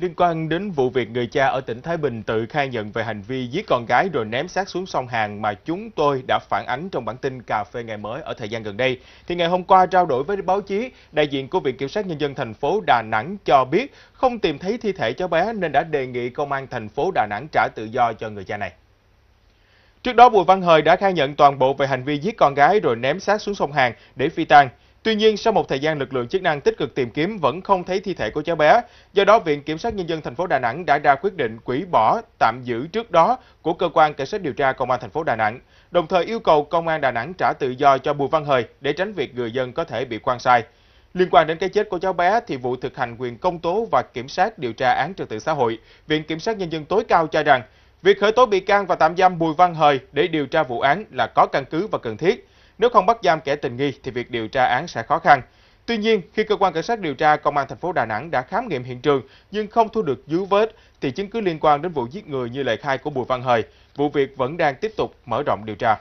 Liên quan đến vụ việc người cha ở tỉnh Thái Bình tự khai nhận về hành vi giết con gái rồi ném xác xuống sông Hàn mà chúng tôi đã phản ánh trong bản tin Cà phê ngày mới ở thời gian gần đây, thì ngày hôm qua trao đổi với báo chí, đại diện của Viện Kiểm sát Nhân dân thành phố Đà Nẵng cho biết không tìm thấy thi thể cháu bé nên đã đề nghị công an thành phố Đà Nẵng trả tự do cho người cha này. Trước đó, Bùi Văn Hời đã khai nhận toàn bộ về hành vi giết con gái rồi ném xác xuống sông Hàn để phi tang. Tuy nhiên, sau một thời gian lực lượng chức năng tích cực tìm kiếm vẫn không thấy thi thể của cháu bé. Do đó, Viện Kiểm sát Nhân dân thành phố Đà Nẵng đã ra quyết định quỷ bỏ tạm giữ trước đó của cơ quan cảnh sát điều tra công an thành phố Đà Nẵng, đồng thời yêu cầu công an Đà Nẵng trả tự do cho Bùi Văn Hời để tránh việc người dân có thể bị quan sai. Liên quan đến cái chết của cháu bé thì vụ thực hành quyền công tố và kiểm sát điều tra án trật tự xã hội, Viện Kiểm sát Nhân dân tối cao cho rằng việc khởi tố bị can và tạm giam Bùi Văn Hời để điều tra vụ án là có căn cứ và cần thiết. Nếu không bắt giam kẻ tình nghi thì việc điều tra án sẽ khó khăn. Tuy nhiên, khi cơ quan cảnh sát điều tra công an thành phố Đà Nẵng đã khám nghiệm hiện trường nhưng không thu được dấu vết thì chứng cứ liên quan đến vụ giết người như lời khai của Bùi Văn Hời, vụ việc vẫn đang tiếp tục mở rộng điều tra.